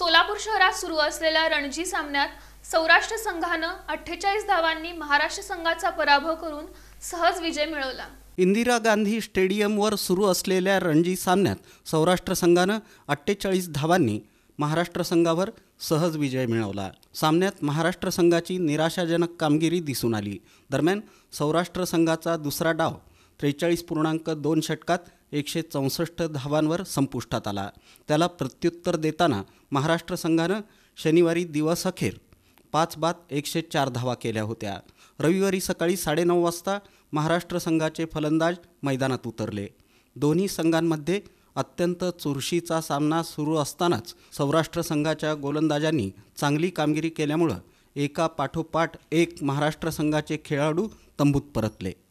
सोलापूर शहरात सुरू असलेल्या रणजी सामन्यात सौराष्ट्र संघानं अठ्ठेचाळीस धावांनी महाराष्ट्र संघाचा पराभव करून सहज विजय मिळवला इंदिरा गांधी स्टेडियमवर सुरू असलेल्या रणजी सामन्यात सौराष्ट्र संघानं अठ्ठेचाळीस धावांनी महाराष्ट्र संघावर सहज विजय मिळवला सामन्यात महाराष्ट्र संघाची निराशाजनक कामगिरी दिसून आली दरम्यान सौराष्ट्र संघाचा दुसरा डाव त्रेचाळीस पूर्णांक दोन षटकात एकशे चौसष्ट धावांवर संपुष्टात आला त्याला प्रत्युत्तर देताना महाराष्ट्र संघानं शनिवारी दिवसअखेर पाच बाद एकशे चार धावा केल्या होत्या रविवारी सकाळी साडेनऊ वाजता महाराष्ट्र संघाचे फलंदाज मैदानात उतरले दोन्ही संघांमध्ये अत्यंत चुरशीचा सामना सुरू असतानाच सौराष्ट्र संघाच्या गोलंदाजांनी चांगली कामगिरी केल्यामुळं एका पाठोपाठ एक महाराष्ट्र संघाचे खेळाडू तंबूत परतले